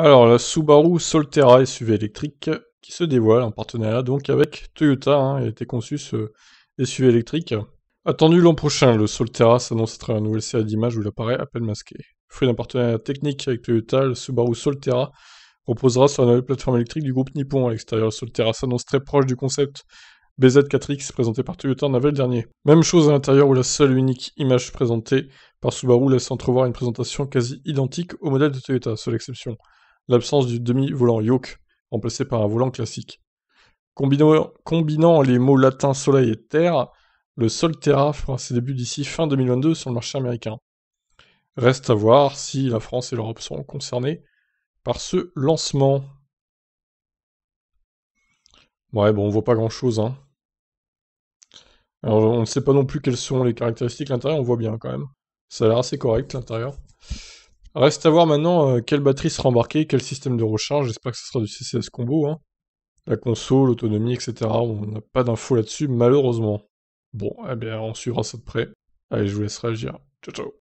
Alors, la Subaru Solterra SUV électrique qui se dévoile en partenariat donc avec Toyota. Hein, a été conçu ce SUV électrique. Attendu l'an prochain, le Solterra s'annonce être une nouvelle série d'images où l'appareil apparaît à peine masqué. Fruit d'un partenariat technique avec Toyota, le Subaru Solterra reposera sur la nouvelle plateforme électrique du groupe Nippon. À l'extérieur, le Solterra s'annonce très proche du concept BZ4X présenté par Toyota en avril dernier. Même chose à l'intérieur où la seule unique image présentée par Subaru laisse entrevoir une présentation quasi identique au modèle de Toyota, seule exception l'absence du demi-volant yoke, remplacé par un volant classique. Combinant, les mots latins soleil et terre, le Solterra fera ses débuts d'ici fin 2022 sur le marché américain. Reste à voir si la France et l'Europe sont concernées par ce lancement. Ouais, bon, on voit pas grand-chose, hein. Alors, on ne sait pas non plus quelles sont les caractéristiques. L'intérieur, on voit bien quand même. Ça a l'air assez correct, l'intérieur. Reste à voir maintenant euh, quelle batterie sera embarquée, quel système de recharge. J'espère que ce sera du CCS combo. Hein. La console, l'autonomie, etc. On n'a pas d'infos là-dessus, malheureusement. Bon, eh bien, on suivra ça de près. Allez, je vous laisse réagir. Ciao, ciao.